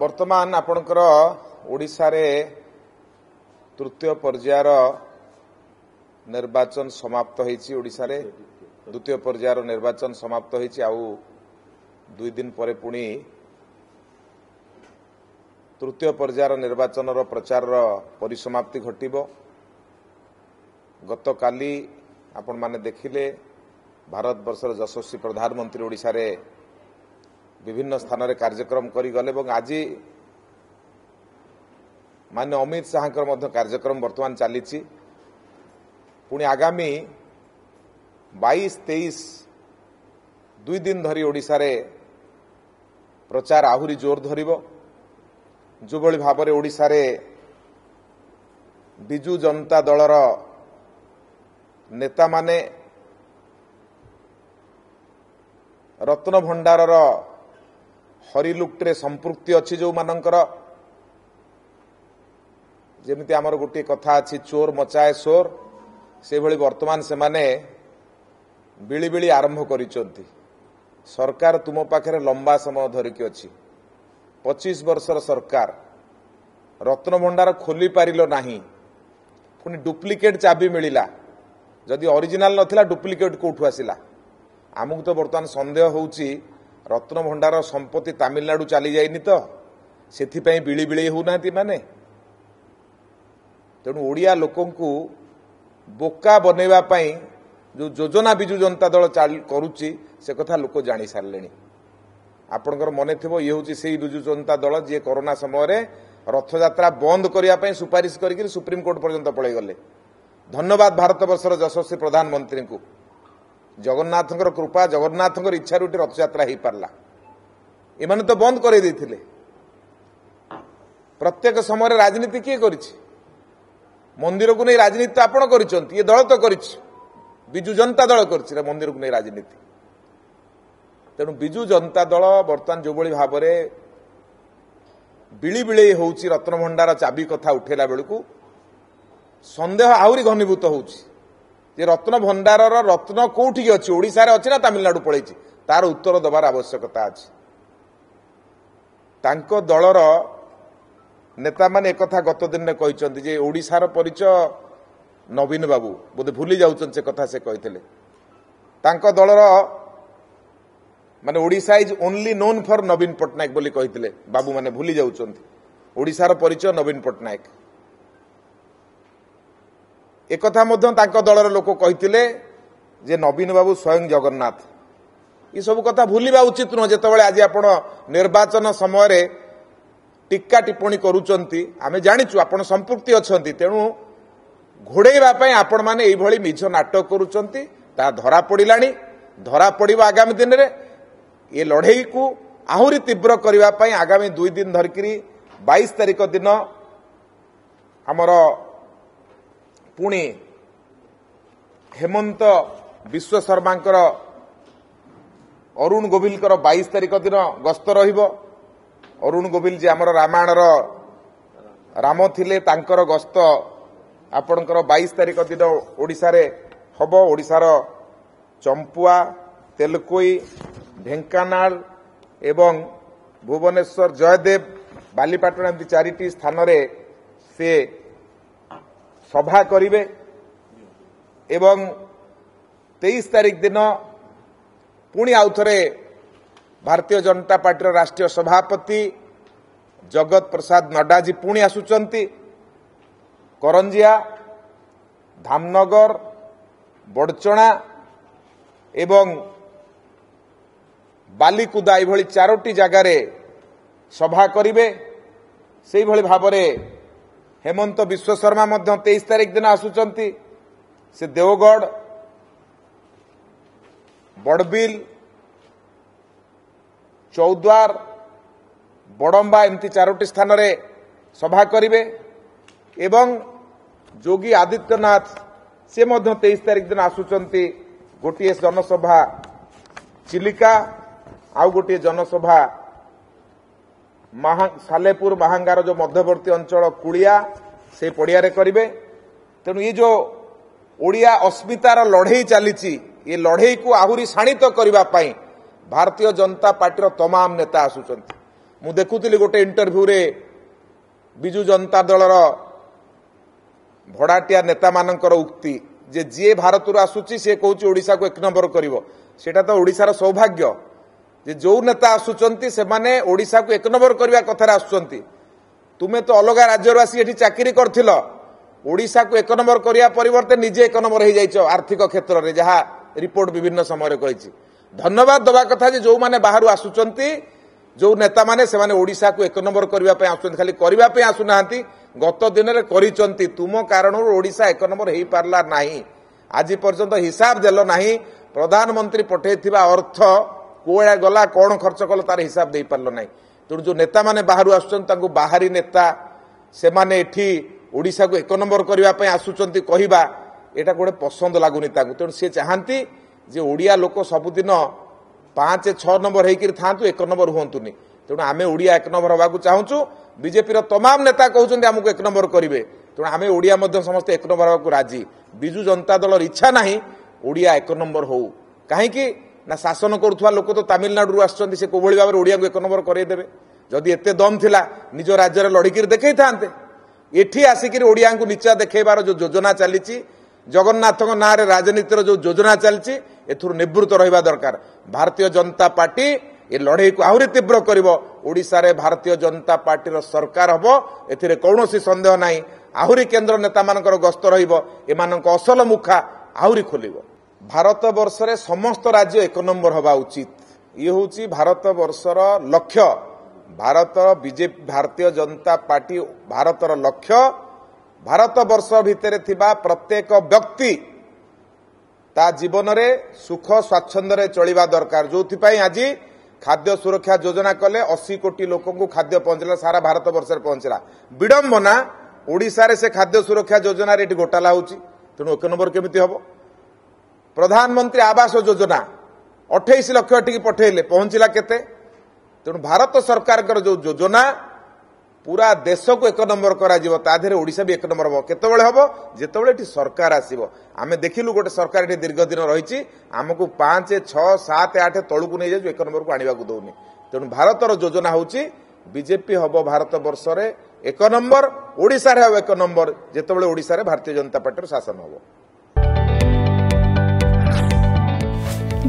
ବର୍ତ୍ତମାନ ଆପଣଙ୍କର ଓଡ଼ିଶାରେ ତୃତୀୟ ପର୍ଯ୍ୟାୟର ନିର୍ବାଚନ ସମାପ୍ତ ହୋଇଛି ଓଡ଼ିଶାରେ ଦ୍ୱିତୀୟ ପର୍ଯ୍ୟାୟର ନିର୍ବାଚନ ସମାପ୍ତ ହୋଇଛି ଆଉ ଦୁଇ ଦିନ ପରେ ପୁଣି ତୃତୀୟ ପର୍ଯ୍ୟାୟର ନିର୍ବାଚନର ପ୍ରଚାରର ପରିସମାପ୍ତି ଘଟିବ ଗତକାଲି ଆପଣମାନେ ଦେଖିଲେ ଭାରତବର୍ଷର ଯଶସ୍ୱୀ ପ୍ରଧାନମନ୍ତ୍ରୀ ଓଡ଼ିଶାରେ ବିଭିନ୍ନ ସ୍ଥାନରେ କାର୍ଯ୍ୟକ୍ରମ କରିଗଲେ ଏବଂ ଆଜି ମାନ୍ୟ ଅମିତ ଶାହାଙ୍କର ମଧ୍ୟ କାର୍ଯ୍ୟକ୍ରମ ବର୍ତ୍ତମାନ ଚାଲିଛି ପୁଣି ଆଗାମୀ ବାଇଶ ତେଇଶ ଦୁଇ ଦିନ ଧରି ଓଡ଼ିଶାରେ ପ୍ରଚାର ଆହୁରି ଜୋର ଧରିବ ଯେଉଁଭଳି ଭାବରେ ଓଡ଼ିଶାରେ ବିଜୁ ଜନତା ଦଳର ନେତାମାନେ ରତ୍ନଭଣ୍ଡାରର ହରିଲୁକ୍ଟରେ ସମ୍ପୃକ୍ତି ଅଛି ଯେଉଁମାନଙ୍କର ଯେମିତି ଆମର ଗୋଟିଏ କଥା ଅଛି ଚୋର ମଚାଏ ସୋର ସେଭଳି ବର୍ତ୍ତମାନ ସେମାନେ ବିଳିବିଳି ଆରମ୍ଭ କରିଛନ୍ତି ସରକାର ତୁମ ପାଖରେ ଲମ୍ବା ସମୟ ଧରିକି ଅଛି ପଚିଶ ବର୍ଷର ସରକାର ରତ୍ନଭଣ୍ଡାର ପାରିଲ ନାହିଁ ପୁଣି ଡୁପ୍ଲିକେଟ୍ ଚାବି ମିଳିଲା ଯଦି ଅରିଜିନାଲ୍ ନଥିଲା ଡୁପ୍ଲିକେଟ୍ କେଉଁଠୁ ଆସିଲା ଆମକୁ ତ ବର୍ତ୍ତମାନ ସନ୍ଦେହ ହେଉଛି ରତ୍ନଭଣ୍ଡାର ସମ୍ପତ୍ତି ତାମିଲନାଡୁ ଚାଲିଯାଇନି ତ ସେଥିପାଇଁ ବିଳି ବିଳି ହେଉନାହାନ୍ତି ମାନେ ତେଣୁ ଓଡ଼ିଆ ଲୋକଙ୍କୁ ବୋକା ବନେଇବା ପାଇଁ ଯେଉଁ ଯୋଜନା ବିଜୁ ଜନତା ଦଳ କରୁଛି ସେ କଥା ଲୋକ ଜାଣିସାରିଲେଣି ଆପଣଙ୍କର ମନେଥିବ ଇଏ ହେଉଛି ସେଇ ବିଜୁ ଜନତା ଦଳ ଯିଏ କରୋନା ସମୟରେ ରଥଯାତ୍ରା ବନ୍ଦ କରିବା ପାଇଁ ସୁପାରିଶ କରିକି ସୁପ୍ରିମକୋର୍ଟ ପର୍ଯ୍ୟନ୍ତ ପଳେଇଗଲେ ଧନ୍ୟବାଦ ଭାରତବର୍ଷର ଯଶସ୍ୱୀ ପ୍ରଧାନମନ୍ତ୍ରୀଙ୍କୁ ଜଗନ୍ନାଥଙ୍କର କୃପା ଜଗନ୍ନାଥଙ୍କର ଇଚ୍ଛାରୁ ଗୋଟେ ରଥଯାତ୍ରା ହେଇପାରିଲା ଏମାନେ ତ ବନ୍ଦ କରେଇ ଦେଇଥିଲେ ପ୍ରତ୍ୟେକ ସମୟରେ ରାଜନୀତି କିଏ କରିଛି ମନ୍ଦିରକୁ ନେଇ ରାଜନୀତି ତ ଆପଣ କରିଛନ୍ତି ଇଏ ଦଳ ତ କରିଛି ବିଜୁ ଜନତା ଦଳ କରିଛି ମନ୍ଦିରକୁ ନେଇ ରାଜନୀତି ତେଣୁ ବିଜୁ ଜନତା ଦଳ ବର୍ତ୍ତମାନ ଯେଉଁଭଳି ଭାବରେ ବିଳି ବିଳେଇ ହେଉଛି ରତ୍ନଭଣ୍ଡାର ଚାବି କଥା ଉଠେଇଲା ବେଳକୁ ସନ୍ଦେହ ଆହୁରି ଘନୀଭୂତ ହେଉଛି ଯେ ରତ୍ନ ଭଣ୍ଡାରର ରତ୍ନ କେଉଁଠିକି ଅଛି ଓଡ଼ିଶାରେ ଅଛି ନା ତାମିଲନାଡୁ ପଳେଇଛି ତାର ଉତ୍ତର ଦେବାର ଆବଶ୍ୟକତା ଅଛି ତାଙ୍କ ଦଳର ନେତାମାନେ ଏକଥା ଗତ ଦିନରେ କହିଛନ୍ତି ଯେ ଓଡ଼ିଶାର ପରିଚୟ ନବୀନ ବାବୁ ବୋଧେ ଭୁଲି ଯାଉଛନ୍ତି ସେ କଥା ସେ କହିଥିଲେ ତାଙ୍କ ଦଳର ମାନେ Odisha is only known for ନବୀନ ପଟ୍ଟନାୟକ ବୋଲି କହିଥିଲେ ବାବୁମାନେ ଭୁଲି ଯାଉଛନ୍ତି ଓଡ଼ିଶାର ପରିଚୟ ନବୀନ ପଟ୍ଟନାୟକ ଏକଥା ମଧ୍ୟ ତାଙ୍କ ଦଳର ଲୋକ କହିଥିଲେ ଯେ ନବୀନ ବାବୁ ସ୍ୱୟଂ ଜଗନ୍ନାଥ ଏସବୁ କଥା ଭୁଲିବା ଉଚିତ ନୁହଁ ଯେତେବେଳେ ଆଜି ଆପଣ ନିର୍ବାଚନ ସମୟରେ ଟିକା ଟିପ୍ପଣୀ କରୁଛନ୍ତି ଆମେ ଜାଣିଛୁ ଆପଣ ସମ୍ପୃକ୍ତି ଅଛନ୍ତି ତେଣୁ ଘୋଡ଼େଇବା ପାଇଁ ଆପଣମାନେ ଏଇଭଳି ମିଛ ନାଟକ କରୁଛନ୍ତି ତାହା ଧରା ପଡ଼ିଲାଣି ଧରା ପଡ଼ିବ ଆଗାମୀ ଦିନରେ ଏ ଲଢ଼େଇକୁ ଆହୁରି ତୀବ୍ର କରିବା ପାଇଁ ଆଗାମୀ ଦୁଇ ଦିନ ଧରିକିରି ବାଇଶ ତାରିଖ ଦିନ ଆମର ପୁଣି ହେମନ୍ତ ବିଶ୍ୱ ଶର୍ମାଙ୍କର ଅରୁଣ ଗୋଭିଲଙ୍କର ବାଇଶ ତାରିଖ ଦିନ ଗସ୍ତ ରହିବ ଅରୁଣ ଗୋଭିଲ ଯେ ଆମର ରାମାୟଣର ରାମ ଥିଲେ ତାଙ୍କର ଗସ୍ତ ଆପଣଙ୍କର ବାଇଶ ତାରିଖ ଦିନ ଓଡ଼ିଶାରେ ହେବ ଓଡ଼ିଶାର ଚମ୍ପୁଆ ତେଲକୋଇ ଢେଙ୍କାନାଳ ଏବଂ ଭୁବନେଶ୍ୱର ଜୟଦେବ ବାଲିପାଟଣା ଏମିତି ଚାରିଟି ସ୍ଥାନରେ ସେ ସଭା କରିବେ ଏବଂ ତେଇଶ ତାରିଖ ଦିନ ପୁଣି ଆଉ ଥରେ ଭାରତୀୟ ଜନତା ପାର୍ଟିର ରାଷ୍ଟ୍ରୀୟ ସଭାପତି ଜଗତ ପ୍ରସାଦ ନଡ୍ଡା ଜୀ ପୁଣି ଆସୁଛନ୍ତି କରଞ୍ଜିଆ ଧାମନଗର ବଡ଼ଚଣା ଏବଂ ବାଲିକୁଦା ଏଭଳି ଚାରୋଟି ଜାଗାରେ ସଭା କରିବେ ସେହିଭଳି ଭାବରେ ହେମନ୍ତ ବିଶ୍ୱଶର୍ମା ମଧ୍ୟ ତେଇଶ ତାରିଖ ଦିନ ଆସୁଛନ୍ତି ସେ ଦେଓଗଡ଼ ବଡ଼ବିଲ୍ ଚୌଦ୍ୱାର ବଡ଼ମ୍ବା ଏମିତି ଚାରୋଟି ସ୍ଥାନରେ ସଭା କରିବେ ଏବଂ ଯୋଗୀ ଆଦିତ୍ୟନାଥ ସେ ମଧ୍ୟ ତେଇଶ ତାରିଖ ଦିନ ଆସୁଛନ୍ତି ଗୋଟିଏ ଜନସଭା ଚିଲିକା ଆଉ ଗୋଟିଏ ଜନସଭା ସାଲେପୁର ମାହାଙ୍ଗାର ଯେଉଁ ମଧ୍ୟବର୍ତ୍ତୀ ଅଞ୍ଚଳ କୁଳିଆ ସେ ପଡ଼ିଆରେ କରିବେ ତେଣୁ ଏ ଯେଉଁ ଓଡ଼ିଆ ଅସ୍ମିତାର ଲଢ଼େଇ ଚାଲିଛି ଏ ଲଢ଼େଇକୁ ଆହୁରି ଶାଣିତ କରିବା ପାଇଁ ଭାରତୀୟ ଜନତା ପାର୍ଟିର ତମାମ ନେତା ଆସୁଛନ୍ତି ମୁଁ ଦେଖୁଥିଲି ଗୋଟେ ଇଣ୍ଟରଭ୍ୟୁରେ ବିଜୁ ଜନତା ଦଳର ଭଡ଼ାଟିଆ ନେତାମାନଙ୍କର ଉକ୍ତି ଯେ ଯିଏ ଭାରତରୁ ଆସୁଛି ସେ କହୁଛି ଓଡ଼ିଶାକୁ ଏକ ନମ୍ବର କରିବ ସେଇଟା ତ ଓଡ଼ିଶାର ସୌଭାଗ୍ୟ ଯେ ଯେଉଁ ନେତା ଆସୁଛନ୍ତି ସେମାନେ ଓଡ଼ିଶାକୁ ଏକ ନମ୍ବର କରିବା କଥାରେ ଆସୁଛନ୍ତି ତୁମେ ତ ଅଲଗା ରାଜ୍ୟରୁ ଆସି ଏଠି ଚାକିରି କରିଥିଲ ଓଡ଼ିଶାକୁ ଏକ ନମ୍ବର କରିବା ପରିବର୍ତ୍ତେ ନିଜେ ଏକ ନମ୍ବର ହୋଇଯାଇଛ ଆର୍ଥିକ କ୍ଷେତ୍ରରେ ଯାହା ରିପୋର୍ଟ ବିଭିନ୍ନ ସମୟରେ କହିଛି ଧନ୍ୟବାଦ ଦେବା କଥା ଯେ ଯେଉଁମାନେ ବାହାରୁ ଆସୁଛନ୍ତି ଯେଉଁ ନେତାମାନେ ସେମାନେ ଓଡ଼ିଶାକୁ ଏକ ନମ୍ବର କରିବା ପାଇଁ ଆସୁଛନ୍ତି ଖାଲି କରିବା ପାଇଁ ଆସୁନାହାନ୍ତି ଗତ ଦିନରେ କରିଛନ୍ତି ତୁମ କାରଣରୁ ଓଡ଼ିଶା ଏକ ନମ୍ବର ହୋଇପାରିଲା ନାହିଁ ଆଜି ପର୍ଯ୍ୟନ୍ତ ହିସାବ ଦେଲ ନାହିଁ ପ୍ରଧାନମନ୍ତ୍ରୀ ପଠାଇଥିବା ଅର୍ଥ କୁଆଡ଼େ ଗଲା କ'ଣ ଖର୍ଚ୍ଚ କଲା ତାର ହିସାବ ଦେଇପାରିଲ ନାହିଁ ତେଣୁ ଯେଉଁ ନେତାମାନେ ବାହାରୁ ଆସୁଛନ୍ତି ତାଙ୍କୁ ବାହାରି ନେତା ସେମାନେ ଏଠି ଓଡ଼ିଶାକୁ ଏକ ନମ୍ବର କରିବା ପାଇଁ ଆସୁଛନ୍ତି କହିବା ଏଇଟା ଗୋଟେ ପସନ୍ଦ ଲାଗୁନି ତାଙ୍କୁ ତେଣୁ ସେ ଚାହାନ୍ତି ଯେ ଓଡ଼ିଆ ଲୋକ ସବୁଦିନ ପାଞ୍ଚ ଛଅ ନମ୍ବର ହେଇକିରି ଥାଆନ୍ତୁ ଏକ ନମ୍ବର ହୁଅନ୍ତୁନି ତେଣୁ ଆମେ ଓଡ଼ିଆ ଏକ ନମ୍ବର ହେବାକୁ ଚାହୁଁଛୁ ବିଜେପିର ତମାମ ନେତା କହୁଛନ୍ତି ଆମକୁ ଏକ ନମ୍ବର କରିବେ ତେଣୁ ଆମେ ଓଡ଼ିଆ ମଧ୍ୟ ସମସ୍ତେ ଏକ ନମ୍ବର ହେବାକୁ ରାଜି ବିଜୁ ଜନତା ଦଳର ଇଚ୍ଛା ନାହିଁ ଓଡ଼ିଆ ଏକ ନମ୍ବର ହେଉ କାହିଁକି ନା ଶାସନ କରୁଥିବା ଲୋକ ତ ତାମିଲନାଡୁରୁ ଆସୁଛନ୍ତି ସେ କେଉଁଭଳି ଭାବରେ ଓଡ଼ିଆକୁ ଏକ ନମ୍ବର କରେଇଦେବେ ଯଦି ଏତେ ଦମ୍ ଥିଲା ନିଜ ରାଜ୍ୟରେ ଲଢ଼ିକିରି ଦେଖେଇଥାନ୍ତେ ଏଠି ଆସିକିରି ଓଡ଼ିଆଙ୍କୁ ନିଚା ଦେଖେଇବାର ଯେଉଁ ଯୋଜନା ଚାଲିଛି ଜଗନ୍ନାଥଙ୍କ ନାଁରେ ରାଜନୀତିର ଯେଉଁ ଯୋଜନା ଚାଲିଛି ଏଥିରୁ ନିବୃତ୍ତ ରହିବା ଦରକାର ଭାରତୀୟ ଜନତା ପାର୍ଟି ଏ ଲଢ଼େଇକୁ ଆହୁରି ତୀବ୍ର କରିବ ଓଡ଼ିଶାରେ ଭାରତୀୟ ଜନତା ପାର୍ଟିର ସରକାର ହେବ ଏଥିରେ କୌଣସି ସନ୍ଦେହ ନାହିଁ ଆହୁରି କେନ୍ଦ୍ର ନେତାମାନଙ୍କର ଗସ୍ତ ରହିବ ଏମାନଙ୍କ ଅସଲ ମୁଖା ଆହୁରି ଖୋଲିବ ଭାରତ ବର୍ଷରେ ସମସ୍ତ ରାଜ୍ୟ ଏକ ନମ୍ବର ହେବା ଉଚିତ ଇଏ ହେଉଛି ଭାରତ ବର୍ଷର ଲକ୍ଷ୍ୟ ଭାରତ ବିଜେପି ଭାରତୀୟ ଜନତା ପାର୍ଟି ଭାରତର ଲକ୍ଷ୍ୟ ଭାରତ ବର୍ଷ ଭିତରେ ଥିବା ପ୍ରତ୍ୟେକ ବ୍ୟକ୍ତି ତା ଜୀବନରେ ସୁଖ ସ୍ୱାଚ୍ଛନ୍ଦ୍ୟରେ ଚଳିବା ଦରକାର ଯେଉଁଥିପାଇଁ ଆଜି ଖାଦ୍ୟ ସୁରକ୍ଷା ଯୋଜନା କଲେ ଅଶୀ କୋଟି ଲୋକଙ୍କୁ ଖାଦ୍ୟ ପହଞ୍ଚିଲା ସାରା ଭାରତ ବର୍ଷରେ ପହଞ୍ଚିଲା ବିଡ଼ମ୍ବନା ଓଡ଼ିଶାରେ ସେ ଖାଦ୍ୟ ସୁରକ୍ଷା ଯୋଜନାରେ ଏଠି ଘୋଟାଲା ହେଉଛି ତେଣୁ ଏକ ନମ୍ବର କେମିତି ହେବ ପ୍ରଧାନମନ୍ତ୍ରୀ ଆବାସ ଯୋଜନା ଅଠେଇଶ ଲକ୍ଷ ଏଠିକି ପଠାଇଲେ ପହଞ୍ଚିଲା କେତେ ତେଣୁ ଭାରତ ସରକାରଙ୍କର ଯେଉଁ ଯୋଜନା ପୁରା ଦେଶକୁ ଏକ ନମ୍ବର କରାଯିବ ତା ଦେହରେ ଓଡ଼ିଶା ବି ଏକ ନମ୍ବର ହେବ କେତେବେଳେ ହେବ ଯେତେବେଳେ ଏଠି ସରକାର ଆସିବ ଆମେ ଦେଖିଲୁ ଗୋଟେ ସରକାର ଏଠି ଦୀର୍ଘ ଦିନ ରହିଛି ଆମକୁ ପାଞ୍ଚ ଛଅ ସାତ ଆଠ ତଳକୁ ନେଇଯାଉଛୁ ଏକ ନମ୍ବରକୁ ଆଣିବାକୁ ଦେଉନି ତେଣୁ ଭାରତର ଯୋଜନା ହେଉଛି ବିଜେପି ହେବ ଭାରତ ବର୍ଷରେ ଏକ ନମ୍ବର ଓଡ଼ିଶାରେ ହେବ ଏକ ନମ୍ବର ଯେତେବେଳେ ଓଡ଼ିଶାରେ ଭାରତୀୟ ଜନତା ପାର୍ଟିର ଶାସନ ହେବ